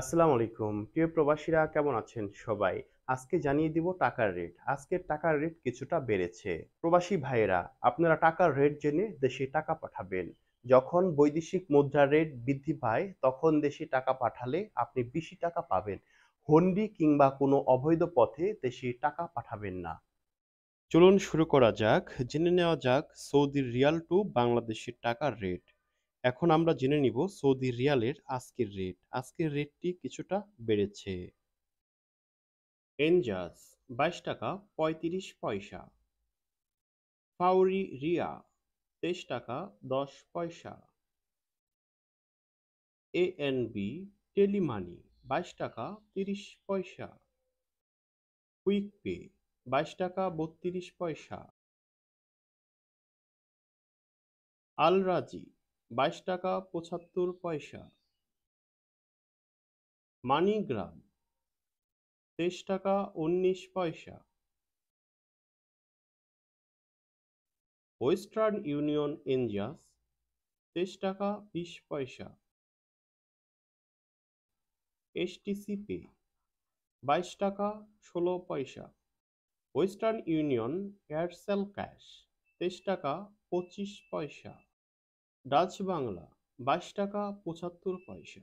আসসালামু আলাইকুম প্রিয় প্রবাসীরা কেমন আছেন সবাই আজকে জানিয়ে দিব টাকার রেট আজকে টাকার রেট কিছুটা বেড়েছে প্রবাসী ভাইয়েরা আপনারা টাকার রেট জেনে দেশে টাকা পাঠাবেন যখন বৈদেশিক মুদ্রার রেট বৃদ্ধি পায় তখন দেশে টাকা পাঠালে আপনি বেশি টাকা পাবেন হন্ডি কিংবা কোনো অবৈধ পথে দেশে টাকা পাঠাবেন না চলুন শুরু করা যাক জেনে নেওয়া যাক সৌদির রিয়াল টু বাংলাদেশের টাকার রেট এখন আমরা জেনে নিব সৌদি রিয়ালের আজকের রেট আজকের রেটটি কিছুটা বেড়েছে এনজাস বাইশ টাকা পঁয়ত্রিশ পয়সা ফাউরি রিয়া তেইশ টাকা দশ পয়সা এ এন বি টেলিমানি বাইশ টাকা তিরিশ পয়সা কুইক পে বাইশ টাকা বত্রিশ পয়সা আলরাজি বাইশ টাকা পঁচাত্তর পয়সা মানিগ্রাম তেইশ টাকা উনিশ পয়সা ওয়েস্টার্ন ইউনিয়ন এনজিয়াস তেইশ টাকা বিশ পয়সা এসটিসি পে বাইশ টাকা ষোলো পয়সা ওয়েস্টার্ন ইউনিয়ন এয়ারসেল ক্যাশ তেইশ টাকা পঁচিশ পয়সা ডাচ বাংলা বাইশ টাকা পঁচাত্তর পয়সা